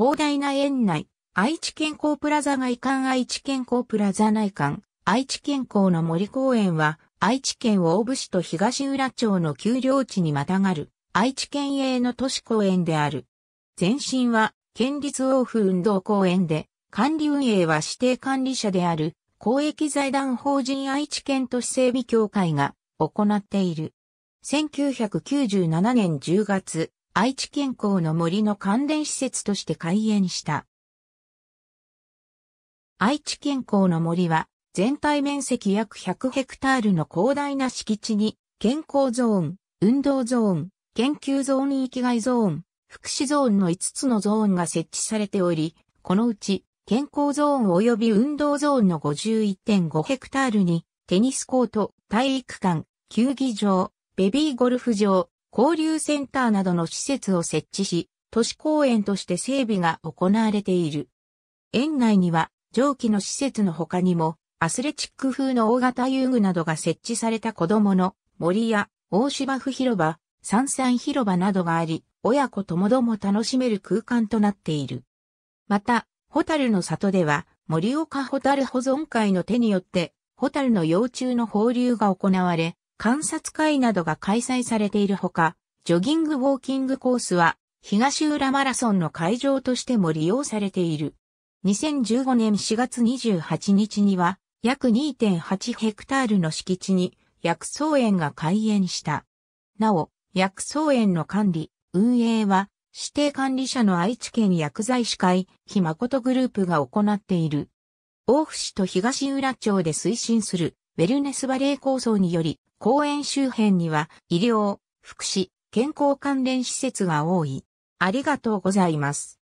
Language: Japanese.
広大な園内、愛知健康プラザ外観愛知健康プラザ内観、愛知健康の森公園は、愛知県大府市と東浦町の丘陵地にまたがる、愛知県営の都市公園である。前身は、県立大府運動公園で、管理運営は指定管理者である、公益財団法人愛知県都市整備協会が行っている。1997年10月、愛知県港の森の関連施設として開園した。愛知県港の森は、全体面積約100ヘクタールの広大な敷地に、健康ゾーン、運動ゾーン、研究ゾーン、生きがいゾーン、福祉ゾーンの5つのゾーンが設置されており、このうち、健康ゾーン及び運動ゾーンの51.5ヘクタールに、テニスコート、体育館、球技場、ベビーゴルフ場、交流センターなどの施設を設置し、都市公園として整備が行われている。園内には上記の施設の他にも、アスレチック風の大型遊具などが設置された子供の森や大芝生広場、三山広場などがあり、親子ともども楽しめる空間となっている。また、ホタルの里では、森岡ホタル保存会の手によって、ホタルの幼虫の放流が行われ、観察会などが開催されているほか、ジョギングウォーキングコースは東浦マラソンの会場としても利用されている。2015年4月28日には約2.8ヘクタールの敷地に薬草園が開園した。なお、薬草園の管理、運営は指定管理者の愛知県薬剤師会、ひまことグループが行っている。大府市と東浦町で推進するウェルネスバレー構想により、公園周辺には医療、福祉、健康関連施設が多い。ありがとうございます。